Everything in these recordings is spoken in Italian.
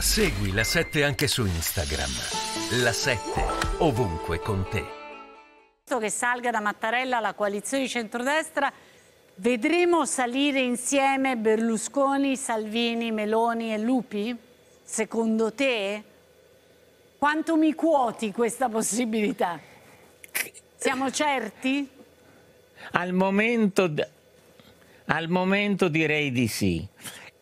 Segui la 7 anche su Instagram. La 7 ovunque con te. Che salga da Mattarella la coalizione di centrodestra, vedremo salire insieme Berlusconi, Salvini, Meloni e Lupi? Secondo te? Quanto mi quoti questa possibilità? Siamo certi? Al momento, al momento direi di sì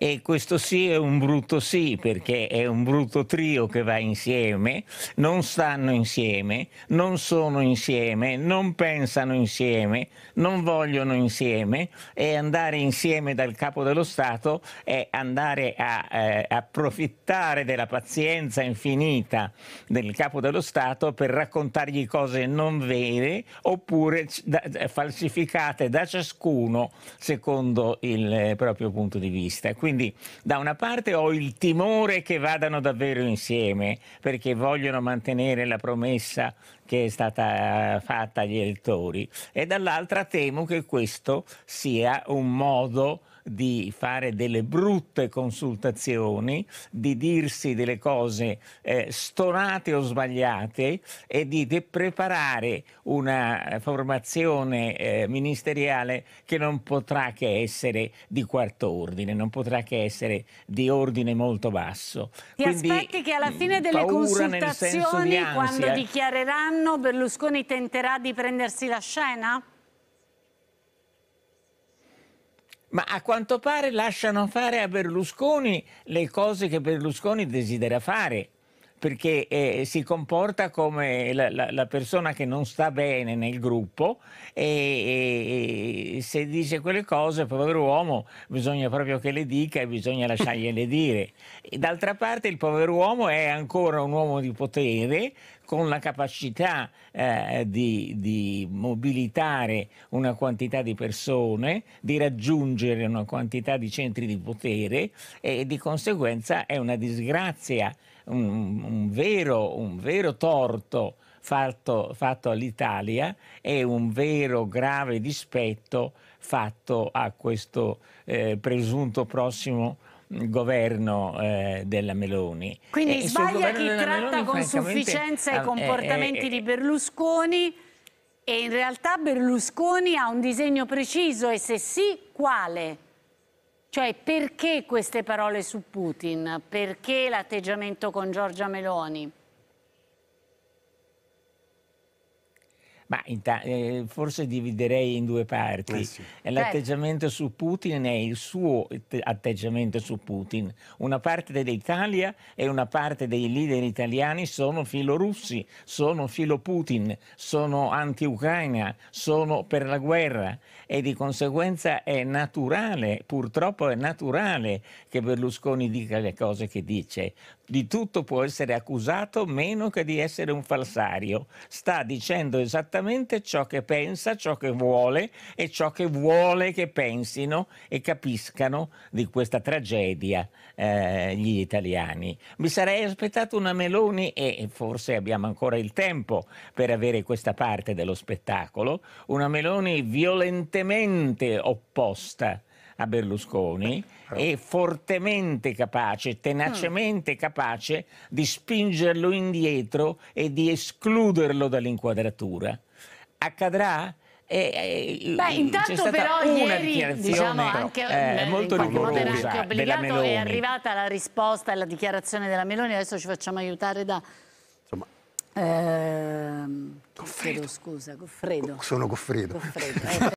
e questo sì è un brutto sì perché è un brutto trio che va insieme, non stanno insieme, non sono insieme, non pensano insieme, non vogliono insieme e andare insieme dal capo dello Stato è andare a eh, approfittare della pazienza infinita del capo dello Stato per raccontargli cose non vere oppure da, falsificate da ciascuno secondo il eh, proprio punto di vista. Quindi quindi da una parte ho il timore che vadano davvero insieme perché vogliono mantenere la promessa che è stata eh, fatta agli elettori e dall'altra temo che questo sia un modo di fare delle brutte consultazioni, di dirsi delle cose eh, stonate o sbagliate e di preparare una eh, formazione eh, ministeriale che non potrà che essere di quarto ordine, non potrà che essere di ordine molto basso. Ti Quindi, aspetti che alla mm, fine delle consultazioni, di quando dichiareranno, Berlusconi tenterà di prendersi la scena? ma a quanto pare lasciano fare a Berlusconi le cose che Berlusconi desidera fare perché eh, si comporta come la, la, la, persona che non sta bene nel gruppo e, e, se dice quelle cose, povero uomo, bisogna proprio che le dica e bisogna lasciargliele dire. D'altra parte il povero uomo è ancora un uomo di potere con la capacità eh, di, di, mobilitare una quantità di persone, di raggiungere una quantità di centri di potere e di conseguenza è una disgrazia, un, un, vero, un vero torto fatto, fatto all'Italia e un vero grave dispetto fatto a questo eh, presunto prossimo governo eh, della Meloni. Quindi e sbaglia chi tratta Meloni, con sufficienza i ah, eh, comportamenti eh, di eh. Berlusconi e in realtà Berlusconi ha un disegno preciso e se sì, quale? Cioè perché queste parole su Putin? Perché l'atteggiamento con Giorgia Meloni? Ma ta- eh, forse dividerei in due parti. Eh sì. Eh, certo. L'atteggiamento su Putin è il suo atteggiamento su Putin. Una parte dell'Italia e una parte dei leader italiani sono filorussi, sono filo Putin, sono anti-Ucraina, sono per la guerra e di conseguenza è naturale, purtroppo è naturale che Berlusconi dica le cose che dice. Di tutto può essere accusato meno che di essere un falsario. Sta dicendo esattamente esattamente ciò che pensa, ciò che vuole e ciò che vuole che pensino e capiscano di questa tragedia eh, gli italiani. Mi sarei aspettato una Meloni e forse abbiamo ancora il tempo per avere questa parte dello spettacolo, una Meloni violentemente opposta a Berlusconi è eh. fortemente capace, tenacemente mm. capace di spingerlo indietro e di escluderlo dall'inquadratura. Accadrà? Eh, eh, eh Beh, intanto però ieri diciamo anche eh, eh molto rigorosa anche obbligato, è arrivata la risposta e la dichiarazione della Meloni, adesso ci facciamo aiutare da Insomma, eh, Goffredo. scusa, Goffredo. Sono Goffredo. Goffredo. Ecco.